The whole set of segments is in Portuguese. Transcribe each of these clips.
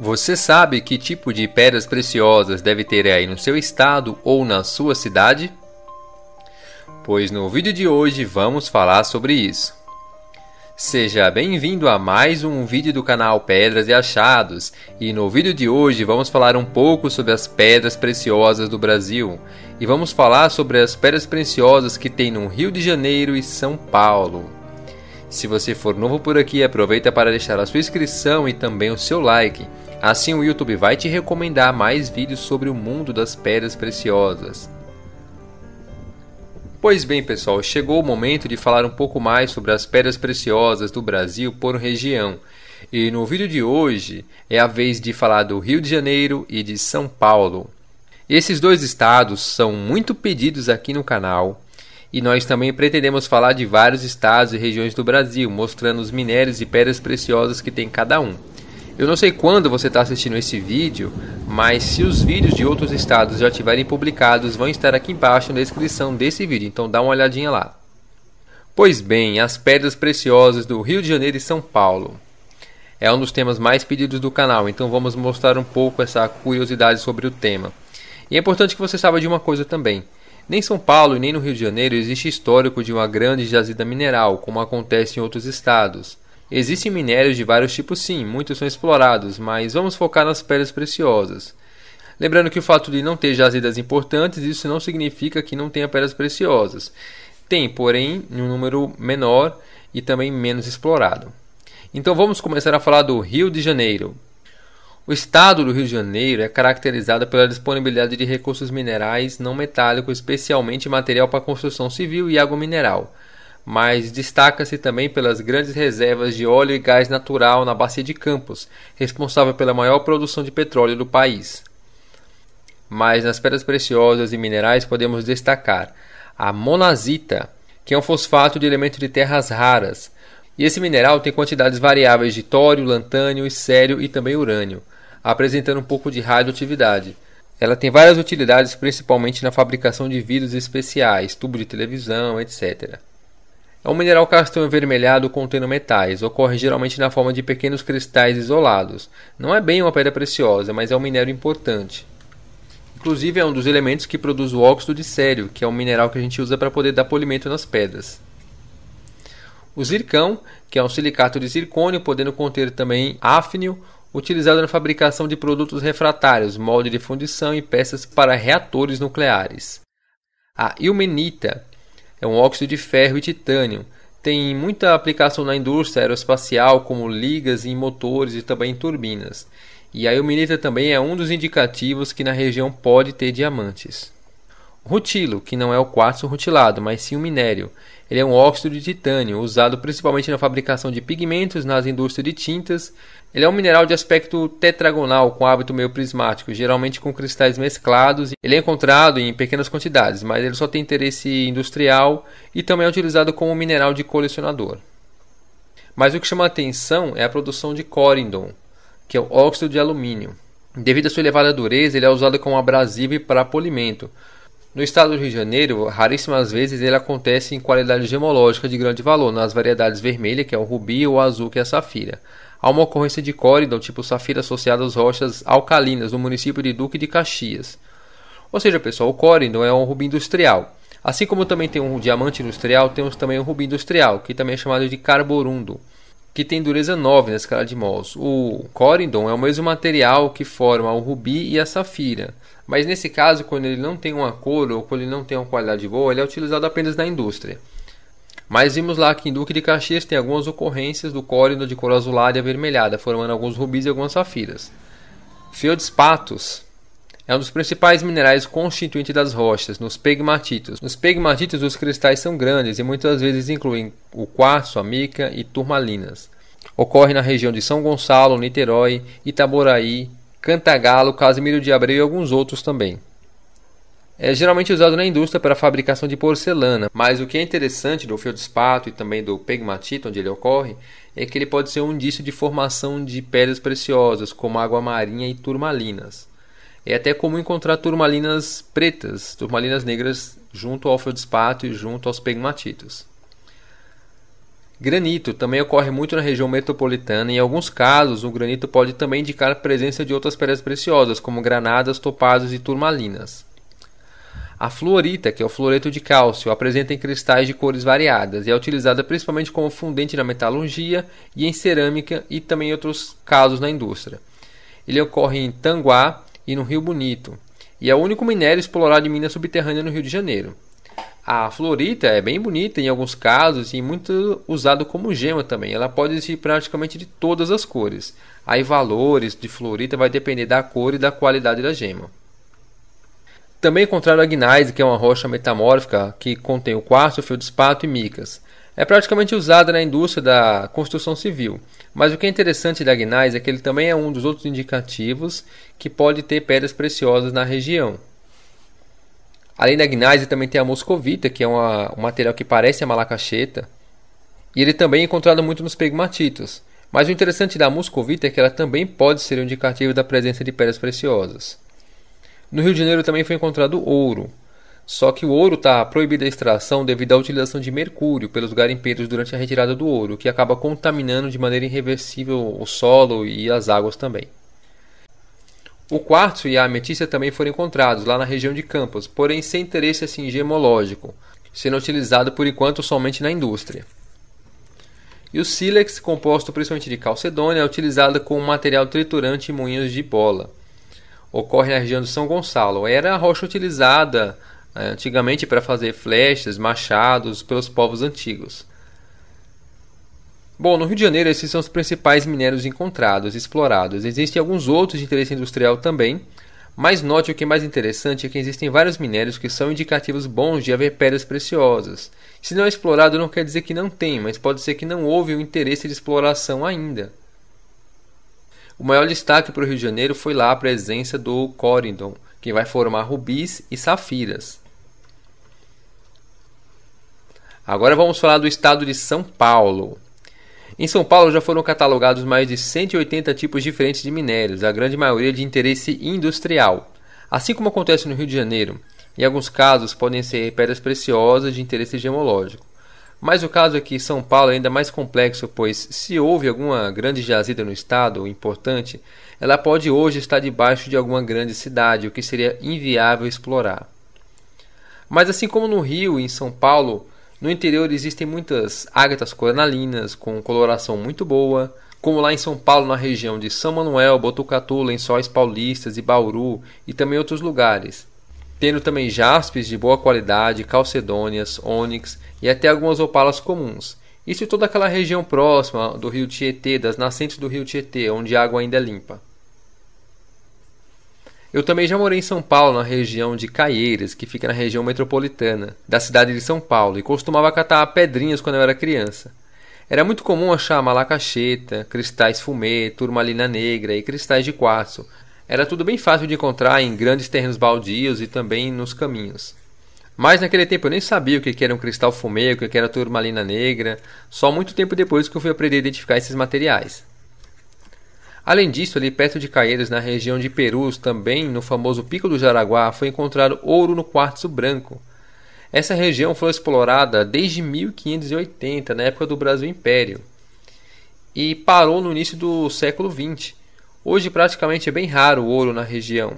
Você sabe que tipo de pedras preciosas deve ter aí no seu estado ou na sua cidade? Pois no vídeo de hoje vamos falar sobre isso. Seja bem-vindo a mais um vídeo do canal Pedras e Achados, e no vídeo de hoje vamos falar um pouco sobre as pedras preciosas do Brasil, e vamos falar sobre as pedras preciosas que tem no Rio de Janeiro e São Paulo. Se você for novo por aqui, aproveita para deixar a sua inscrição e também o seu like. Assim o YouTube vai te recomendar mais vídeos sobre o mundo das pedras preciosas. Pois bem, pessoal, chegou o momento de falar um pouco mais sobre as pedras preciosas do Brasil por região. E no vídeo de hoje é a vez de falar do Rio de Janeiro e de São Paulo. Esses dois estados são muito pedidos aqui no canal e nós também pretendemos falar de vários estados e regiões do Brasil, mostrando os minérios e pedras preciosas que tem cada um. Eu não sei quando você está assistindo esse vídeo, mas se os vídeos de outros estados já estiverem publicados, vão estar aqui embaixo na descrição desse vídeo, então dá uma olhadinha lá. Pois bem, as pedras preciosas do Rio de Janeiro e São Paulo. É um dos temas mais pedidos do canal, então vamos mostrar um pouco essa curiosidade sobre o tema. E é importante que você saiba de uma coisa também. Nem São Paulo e nem no Rio de Janeiro existe histórico de uma grande jazida mineral, como acontece em outros estados. Existem minérios de vários tipos, sim, muitos são explorados, mas vamos focar nas pedras preciosas. Lembrando que o fato de não ter jazidas importantes, isso não significa que não tenha pedras preciosas. Tem, porém, em um número menor e também menos explorado. Então vamos começar a falar do Rio de Janeiro. O estado do Rio de Janeiro é caracterizado pela disponibilidade de recursos minerais não metálicos, especialmente material para construção civil e água mineral, mas destaca-se também pelas grandes reservas de óleo e gás natural na Bacia de Campos, responsável pela maior produção de petróleo do país. Mas nas pedras preciosas e minerais podemos destacar a monazita, que é um fosfato de elemento de terras raras, e esse mineral tem quantidades variáveis de tório, lantânio, sério e também urânio apresentando um pouco de radioatividade. Ela tem várias utilidades, principalmente na fabricação de vidros especiais, tubo de televisão, etc. É um mineral castanho avermelhado contendo metais. Ocorre geralmente na forma de pequenos cristais isolados. Não é bem uma pedra preciosa, mas é um minério importante. Inclusive, é um dos elementos que produz o óxido de sério, que é um mineral que a gente usa para poder dar polimento nas pedras. O zircão, que é um silicato de zircônio, podendo conter também áfnio, utilizado na fabricação de produtos refratários, molde de fundição e peças para reatores nucleares. A ilmenita é um óxido de ferro e titânio. Tem muita aplicação na indústria aeroespacial, como ligas em motores e também em turbinas. E a ilmenita também é um dos indicativos que na região pode ter diamantes. Rutilo, que não é o quartzo rutilado, mas sim o minério. Ele é um óxido de titânio, usado principalmente na fabricação de pigmentos, nas indústrias de tintas. Ele é um mineral de aspecto tetragonal, com hábito meio prismático, geralmente com cristais mesclados. Ele é encontrado em pequenas quantidades, mas ele só tem interesse industrial e também é utilizado como mineral de colecionador. Mas o que chama a atenção é a produção de corindon, que é o óxido de alumínio. Devido à sua elevada dureza, ele é usado como abrasivo e para polimento. No estado do Rio de Janeiro, raríssimas vezes ele acontece em qualidade gemológica de grande valor, nas variedades vermelha, que é o rubi, ou azul, que é a safira. Há uma ocorrência de córidon, tipo safira, associada às rochas alcalinas, no município de Duque de Caxias. Ou seja, pessoal, o córidon é um rubi industrial. Assim como também tem um diamante industrial, temos também um rubi industrial, que também é chamado de carborundo que tem dureza 9 na escala de mols. O corindon é o mesmo material que forma o rubi e a safira, mas nesse caso, quando ele não tem uma cor ou quando ele não tem uma qualidade boa, ele é utilizado apenas na indústria. Mas vimos lá que em Duque de Caxias tem algumas ocorrências do corindon de cor azulada e avermelhada, formando alguns rubis e algumas safiras. Feldspatos é um dos principais minerais constituintes das rochas, nos pegmatitos. Nos pegmatitos, os cristais são grandes e muitas vezes incluem o quartzo, a mica e turmalinas. Ocorre na região de São Gonçalo, Niterói, Itaboraí, Cantagalo, Casimiro de Abreu e alguns outros também. É geralmente usado na indústria para a fabricação de porcelana, mas o que é interessante do feldspato e também do pegmatito, onde ele ocorre, é que ele pode ser um indício de formação de pedras preciosas, como água marinha e turmalinas. É até comum encontrar turmalinas pretas, turmalinas negras junto ao feldspato e junto aos pegmatitos. Granito também ocorre muito na região metropolitana e em alguns casos o granito pode também indicar a presença de outras pedras preciosas, como granadas, topazes e turmalinas. A fluorita, que é o fluoreto de cálcio, apresenta em cristais de cores variadas e é utilizada principalmente como fundente na metalurgia e em cerâmica e também em outros casos na indústria. Ele ocorre em Tanguá, e no Rio Bonito, e é o único minério explorado de mina subterrânea no Rio de Janeiro. A florita é bem bonita em alguns casos e muito usado como gema também. Ela pode existir praticamente de todas as cores. Aí valores de florita vai depender da cor e da qualidade da gema. Também encontraram gneise que é uma rocha metamórfica que contém o quartzo, o feldspato e micas é praticamente usada na indústria da construção civil. Mas o que é interessante da gnais é que ele também é um dos outros indicativos que pode ter pedras preciosas na região. Além da gnais, também tem a moscovita, que é uma, um material que parece a malacacheta. E ele também é encontrado muito nos pegmatitos. Mas o interessante da moscovita é que ela também pode ser um indicativo da presença de pedras preciosas. No Rio de Janeiro também foi encontrado ouro, só que o ouro está proibido a extração devido à utilização de mercúrio pelos garimpeiros durante a retirada do ouro, que acaba contaminando de maneira irreversível o solo e as águas também. O quartzo e a ametista também foram encontrados lá na região de Campos, porém sem interesse assim gemológico, sendo utilizado por enquanto somente na indústria. E o sílex, composto principalmente de calcedônia, é utilizado como material triturante em moinhos de bola. Ocorre na região de São Gonçalo. Era a rocha utilizada é, antigamente para fazer flechas, machados pelos povos antigos. Bom, no Rio de Janeiro esses são os principais minérios encontrados, explorados. Existem alguns outros de interesse industrial também, mas note o que é mais interessante é que existem vários minérios que são indicativos bons de haver pedras preciosas. Se não é explorado não quer dizer que não tem, mas pode ser que não houve o um interesse de exploração ainda. O maior destaque para o Rio de Janeiro foi lá a presença do Corindon, que vai formar rubis e safiras. Agora vamos falar do estado de São Paulo. Em São Paulo já foram catalogados mais de 180 tipos diferentes de minérios, a grande maioria de interesse industrial. Assim como acontece no Rio de Janeiro, em alguns casos podem ser pedras preciosas de interesse gemológico. Mas o caso aqui é em São Paulo é ainda mais complexo, pois se houve alguma grande jazida no estado importante, ela pode hoje estar debaixo de alguma grande cidade, o que seria inviável explorar. Mas assim como no Rio e em São Paulo, no interior existem muitas ágatas cornalinas com coloração muito boa, como lá em São Paulo, na região de São Manuel, Botucatu, Lençóis Paulistas e Bauru e também outros lugares. Tendo também jaspes de boa qualidade, calcedônias, ônix e até algumas opalas comuns. Isso em toda aquela região próxima do rio Tietê, das nascentes do rio Tietê, onde a água ainda é limpa. Eu também já morei em São Paulo, na região de Caieiras, que fica na região metropolitana da cidade de São Paulo, e costumava catar pedrinhas quando eu era criança. Era muito comum achar malacacheta, cristais fumê, turmalina negra e cristais de quartzo. Era tudo bem fácil de encontrar em grandes terrenos baldios e também nos caminhos. Mas naquele tempo eu nem sabia o que era um cristal fumê, o que era turmalina negra, só muito tempo depois que eu fui aprender a identificar esses materiais. Além disso, ali perto de Caieiras, na região de Perus, também no famoso Pico do Jaraguá, foi encontrado ouro no quartzo branco. Essa região foi explorada desde 1580, na época do Brasil Império, e parou no início do século XX. Hoje praticamente é bem raro o ouro na região.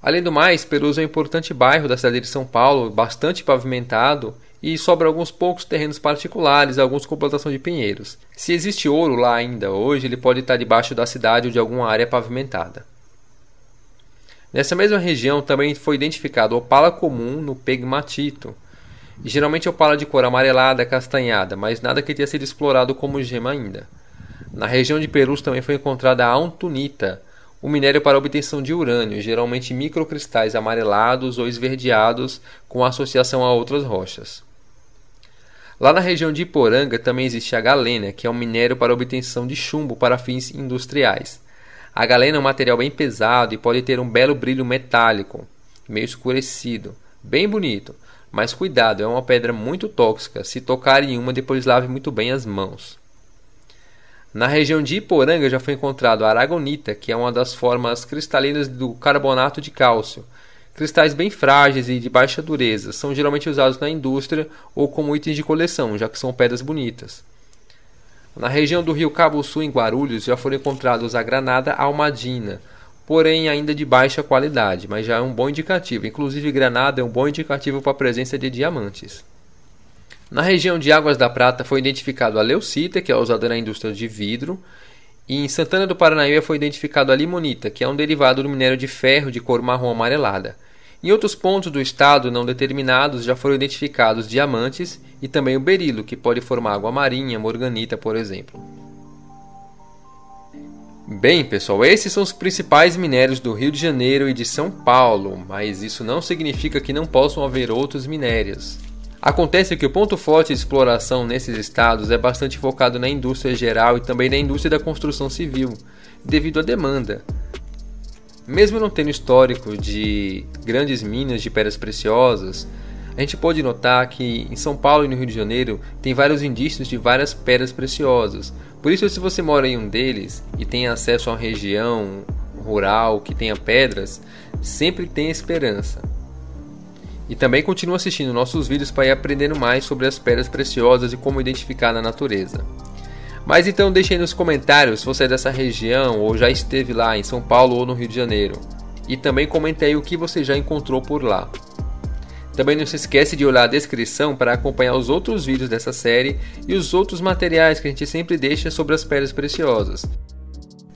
Além do mais, Perus é um importante bairro da cidade de São Paulo, bastante pavimentado e sobra alguns poucos terrenos particulares, alguns com plantação de pinheiros. Se existe ouro lá ainda hoje, ele pode estar debaixo da cidade ou de alguma área pavimentada. Nessa mesma região também foi identificado opala comum no pegmatito. Geralmente é opala de cor amarelada, castanhada, mas nada que tenha sido explorado como gema ainda. Na região de Perus também foi encontrada a antunita, o minério para obtenção de urânio, geralmente microcristais amarelados ou esverdeados com associação a outras rochas. Lá na região de Iporanga também existe a galena, que é um minério para obtenção de chumbo para fins industriais. A galena é um material bem pesado e pode ter um belo brilho metálico, meio escurecido, bem bonito. Mas cuidado, é uma pedra muito tóxica. Se tocar em uma, depois lave muito bem as mãos. Na região de Iporanga já foi encontrado a aragonita, que é uma das formas cristalinas do carbonato de cálcio, Cristais bem frágeis e de baixa dureza são geralmente usados na indústria ou como itens de coleção, já que são pedras bonitas. Na região do rio Cabo Sul, em Guarulhos, já foram encontrados a granada almadina, porém ainda de baixa qualidade, mas já é um bom indicativo. Inclusive, granada é um bom indicativo para a presença de diamantes. Na região de Águas da Prata foi identificado a leucita, que é usada na indústria de vidro, e em Santana do Paranaíba foi identificado a limonita, que é um derivado do minério de ferro de cor marrom amarelada. Em outros pontos do estado não determinados já foram identificados diamantes e também o berilo, que pode formar água marinha, morganita, por exemplo. Bem, pessoal, esses são os principais minérios do Rio de Janeiro e de São Paulo, mas isso não significa que não possam haver outros minérios. Acontece que o ponto forte de exploração nesses estados é bastante focado na indústria geral e também na indústria da construção civil, devido à demanda. Mesmo não tendo histórico de grandes minas de pedras preciosas, a gente pode notar que em São Paulo e no Rio de Janeiro tem vários indícios de várias pedras preciosas. Por isso, se você mora em um deles e tem acesso a uma região rural que tenha pedras, sempre tem esperança. E também continue assistindo nossos vídeos para ir aprendendo mais sobre as pedras preciosas e como identificar na natureza. Mas então deixe aí nos comentários se você é dessa região ou já esteve lá em São Paulo ou no Rio de Janeiro. E também comente aí o que você já encontrou por lá. Também não se esquece de olhar a descrição para acompanhar os outros vídeos dessa série e os outros materiais que a gente sempre deixa sobre as pedras preciosas.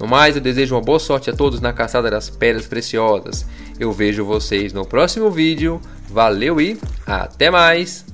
No mais, eu desejo uma boa sorte a todos na caçada das pedras preciosas. Eu vejo vocês no próximo vídeo. Valeu e até mais!